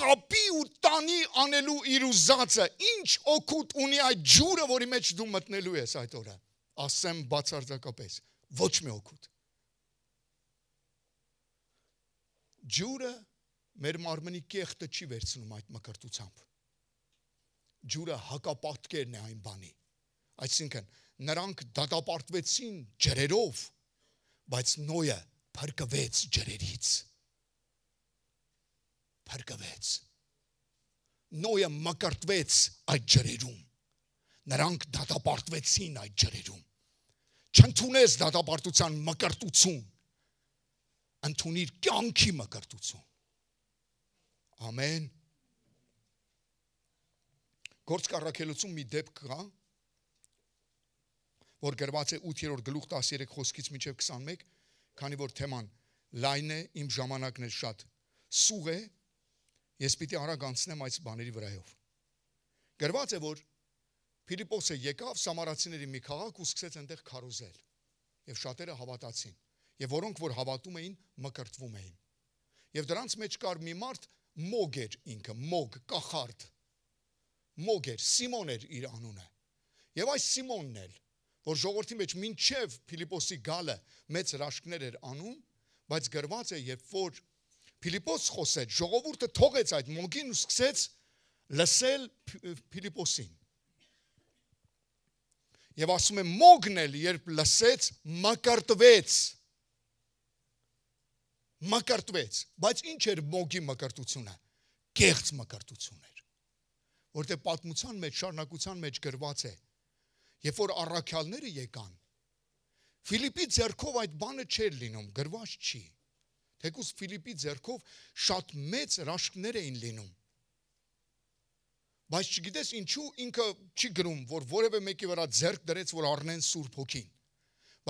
կապի ու տանի անելու իր ուզածը, ինչ օգուտ ունի այդ ջուրը, որի մեջ դու մտնելու ես այդ օրը։ Ասեմ բացարձակապես, ոչ մի օգուտ։ Ջուրը մեր մարմնի կեղտը չի վերցնում այդ մկրտությամբ ջուրը հակապատկերն է այն բանի։ Այսինքն նրանք դատապարտվեցին ջրերով, բայց Նոյը փրկվեց ջրերից։ Փրկվեց։ Նոյը մկրտվեց այդ ջրերում։ Նրանք դատապարտվեցին այդ ջրերում։ Չընդունես դատապարտության մկրտություն։ Ընդունիր կյանքի մկրտություն։ Ամեն Գործկառակելություն մի դեպք կա, որ գրված է 8-րդ գլուխ 13 խոսքից մինչև 21, քանի որ թեման լայն է, իմ ժամանակն է շատ սուղ է, ես պիտի արագ անցնեմ այս բաների վրայով։ Գրված է, որ Ֆիլիպոսը եկավ Սամարացիների մի քաղաք ու սկսեց այնտեղ քարոզել։ Եվ շատերը հավատացին։ Եվ որոնք որ հավատում էին, մկրտվում էին։ Եվ դրանց մեջ կար մի մարդ, մոգ էր ինքը, մոգ, կախարդ, Մոգ էր, Սիմոն էր իր անունը։ Եվ այս Սիմոնն էլ, որ ժողովրդի մեջ մինչև Ֆիլիպոսի գալը մեծ հրաշքներ էր անում, բայց գրված է, երբ որ Ֆիլիպոս խոսեց, ժողովուրդը թողեց այդ մոգին ու սկսեց լսել Ֆիլիպոսին։ Եվ ասում է մոգն էլ, երբ լսեց, մակարտվեց։ Մակարտվեց, բայց ինչ էր մոգի մակարտությունը։ Կեղծ մակարտություն էր որտեղ պատմության մեջ, շարունակության մեջ գրված է։ Երբ որ առաքյալները եկան, Ֆիլիպի ձեռքով այդ բանը չէր լինում, գրված չի։ Թեկուզ Ֆիլիպի ձեռքով շատ մեծ հրաշքներ էին լինում։ Բայց չգիտես ինչու ինքը չի գրում, որ որևէ մեկի վրա ձեռք դրեց, որ առնեն Սուրբ Հոգին։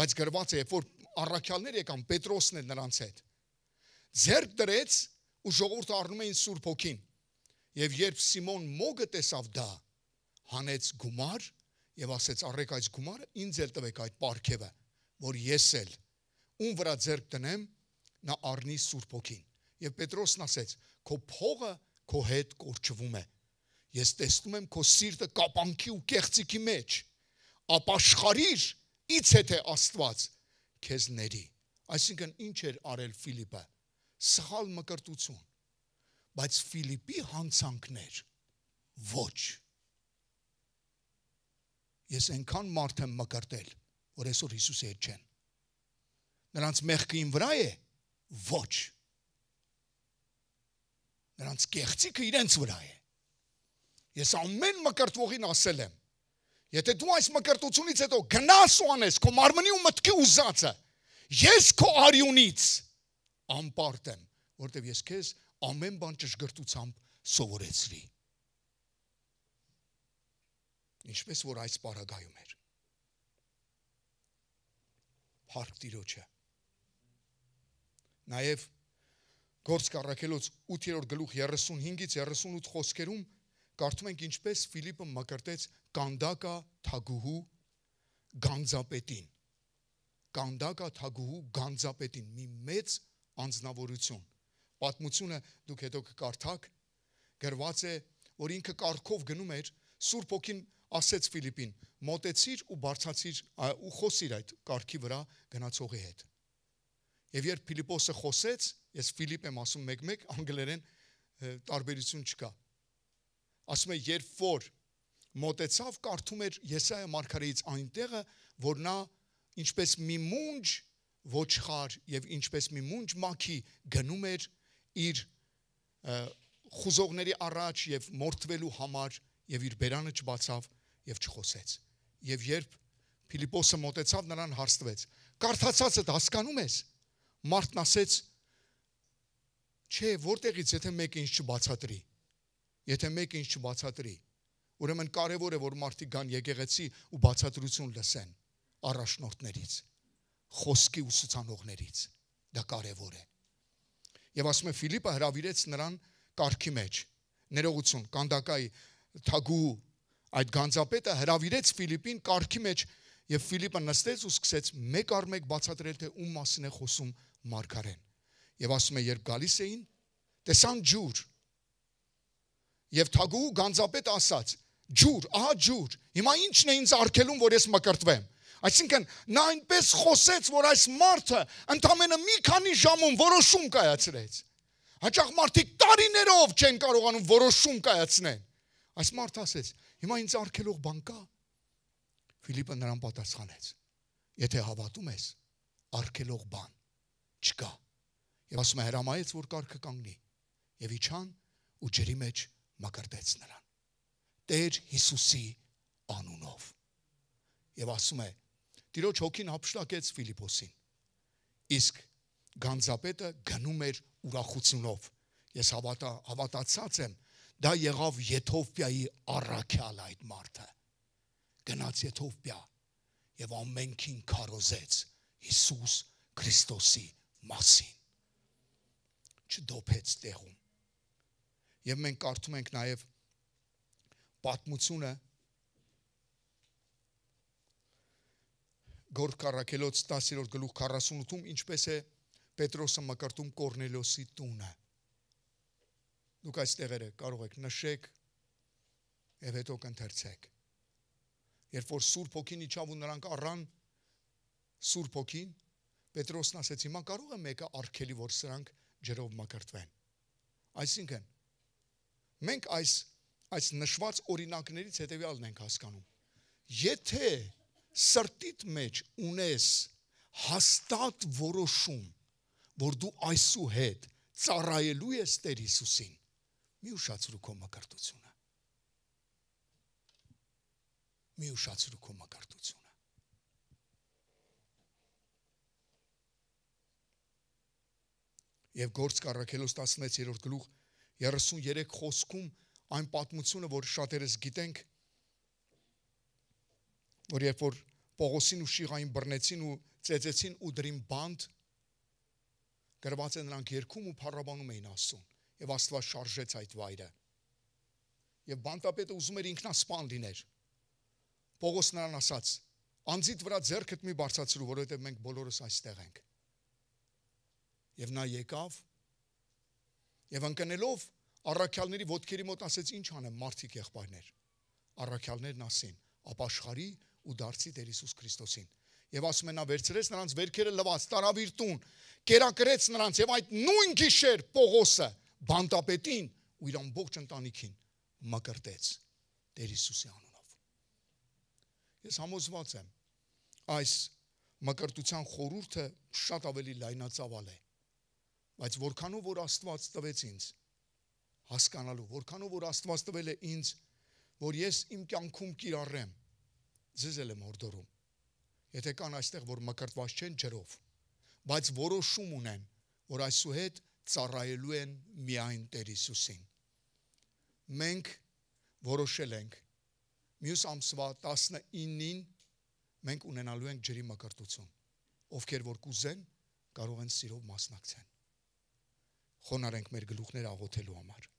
Բայց գրված է, որ առաքյալներ եկան, Պետրոսն է նրանց հետ։ Ձեռք դրեց ու ժողովուրդը առնում էին Սուրբ Հոգին Եվ երբ Սիմոն մոգը տեսավ դա, հանեց գումար եւ ասեց առեք այս գումարը ինձ էլ տվեք այդ պարգևը, որ ես էլ ում վրա ձեռք տնեմ, նա առնի Սուրբ ոգին։ Եվ Պետրոսն ասեց. քո փողը քո հետ կորչվում է։ Ես տեսնում եմ քո սիրտը կապանքի ու կեղծիքի մեջ։ Ապաշխարիր ից է թե Աստված քեզ ների։ Այսինքն ինչ էր արել Ֆիլիպը։ Սխալ մկրտություն բայց Ֆիլիպի հանցանքներ ոչ ես այնքան մարդ եմ մկրտել որ այսօր Հիսուսի հետ չեն նրանց մեղքը իմ վրա է ոչ նրանց կեղծիքը իրենց վրա է ես ամեն մկրտվողին ասել եմ եթե դու այս մկրտությունից հետո գնաս ու անես քո մարմնի ու մտքի ուզածը ես քո արյունից անպարտ եմ որտեվ ես քեզ ամեն բան ճշգրտությամբ սովորեցրի։ Ինչպես որ այս պարագայում էր։ Փառք Տիրոջը։ Նաև Գործք առաքելոց 8-րդ գլուխ 35-ից 38 խոսքերում կարդում ենք ինչպես Ֆիլիպը մկրտեց Կանդակա Թագուհու Գանձապետին։ Կանդակա Թագուհու Գանձապետին մի մեծ անznավորություն Պատմությունը դուք հետո կկարդաք, գրված է, որ ինքը կարկով գնում էր, Սուրբ ոգին ասեց Ֆիլիպին. մոտեցիր ու բարձացիր ու խոսիր այդ կարկի վրա գնացողի հետ։ Եվ երբ Ֆիլիպոսը խոսեց, ես Ֆիլիպ եմ ասում մեկ-մեկ անգլերեն տարբերություն չկա։ Ասում է, երբ որ մոտեցավ կարդում էր Եսայա մարգարեից այնտեղը, որ նա ինչպես մի մունջ ոչխար եւ ինչպես մի մունջ մաքի գնում էր իր խուզողների առաջ եւ մորթվելու համար եւ իր բերանը չբացավ եւ չխոսեց։ Եվ երբ Ֆիլիպոսը մտեցավ նրան հարստվեց. Կարթացածը հասկանում ես։ Մարտն ասեց. Չէ, որտեղից եթե մեկը ինձ չբացատրի։ Եթե մեկը ինձ չբացատրի, ուրեմն կարևոր է որ մարդիկ գան եկեղեցի ու բացատրություն լսեն առաջնորդներից, խոսքի ուսուցանողներից։ Դա կարևոր է եւ ասում է Ֆիլիպը հravirեց նրան կարքի մեջ ներողություն կանդակայի թագու այդ գանձապետը հravirեց Ֆիլիպին կարքի մեջ եւ Ֆիլիպը նստեց ու սկսեց մեկ առ մեկ բացատրել թե ում մասին է խոսում Մարգարեն եւ ասում է երբ գալիս էին տեսան ջուր եւ թագու գանձապետը ասաց ջուր ահա ջուր հիմա ի՞նչն է ինձ արկելում որ ես մկրտվեմ Այսինքն նա այնպես խոսեց, որ այս մարդը ընդամենը մի քանի ժամում որոշում կայացրեց։ Հաճախ մարդիկ տարիներով չեն կարողանում որոշում կայացնեն։ Այս մարդը ասեց. Հիմա ինձ արկելող բան կա։ Ֆիլիպը նրան պատասխանեց. Եթե հավատում ես, արկելող բան չկա։ Եվ ասում է հրամայեց, որ կարգը կանգնի։ Եվ իջան ու ջերի մեջ մակրտեց նրան։ Տեր Հիսուսի անունով։ Եվ ասում է Տիրոջ հոգին հապշտակեց Ֆիլիպոսին։ Իսկ Գանձապետը գնում էր ուրախությունով։ Ես հավատա հավատացած եմ, դա եղավ Եթովպիայի առաքյալ այդ մարդը։ Գնաց Եթովպիա եւ ամենքին քարոզեց Հիսուս Քրիստոսի մասին։ Չդոփեց տեղում։ Եվ մենք կարդում ենք նաև պատմությունը Գորգ Կարակելոց 10-րդ գլուխ 48-ում ինչպես է Պետրոսը մկրտում Կորնելոսի տունը։ Դուք այս տեղերը կարող եք նշեք եւ հետո կընթերցեք։ Երբ որ Սուրբ Հոգին իջավ ու նրանք առան Սուրբ Հոգին, Պետրոսն ասեց. «Հիմա կարող է մեկը արկելի, որ սրանք ջրով մակրտվեն»։ Այսինքն մենք այս այս նշված օրինակներից հետեւյալն ենք հասկանում։ Եթե սրտիդ մեջ ունես հաստատ որոշում, որ դու այսու հետ ծառայելու ես Տեր Հիսուսին։ Մի ուշացրու քո մակարդությունը։ Մի ուշացրու քո մակարդությունը։ Եվ գործ կարակելոս 16-րդ գլուխ 33 խոսքում այն պատմությունը, որ շատերս գիտենք, որ երբ որ Պողոսին ու Շիղային բռնեցին ու ծեծեցին ու դրին բանդ գրված է նրանք երկում ու փառաբանում էին Աստծուն եւ Աստված շարժեց այդ վայրը եւ բանտապետը ուզում էր ինքնասպան լիներ Պողոս նրան ասաց անձիդ վրա ձեռքդ մի բարձացրու որովհետեւ մենք բոլորս այստեղ ենք եւ նա եկավ եւ ընկնելով առաքյալների ոտքերի մոտ ասեց ինչ անեմ մարդիկ եղբայրներ առաքյալներն ասին ապաշխարի ապ ու դարձի Տեր Հիսուս Քրիստոսին։ Եվ ասում են նա վերցրեց նրանց վերքերը լվաց, տարավ իր տուն, կերակրեց նրանց եւ այդ նույն գիշեր Պողոսը բանտապետին ու իր ամբողջ ընտանիքին մկրտեց Տեր Հիսուսի անունով։ Ես համոզված եմ այս մկրտության խորուրդը շատ ավելի լայնածավալ է։ Բայց որքանով որ Աստված տվեց ինձ հասկանալու, որքանով որ Աստված տվել է ինձ, որ ես իմ կյանքում կիրառեմ Ձեզել եմ հորդորում։ Եթե կան այստեղ, որ մկրտված չեն ջրով, բայց որոշում ունեն, որ այսուհետ ծառայելու են միայն Տեր Հիսուսին։ Մենք որոշել ենք մյուս ամսվա 19-ին մենք ունենալու ենք ջրի մակարդություն։ Ովքեր որ կուզեն, կարող են սիրով մասնակցեն։ Խոնարենք մեր գլուխները աղոթելու համար։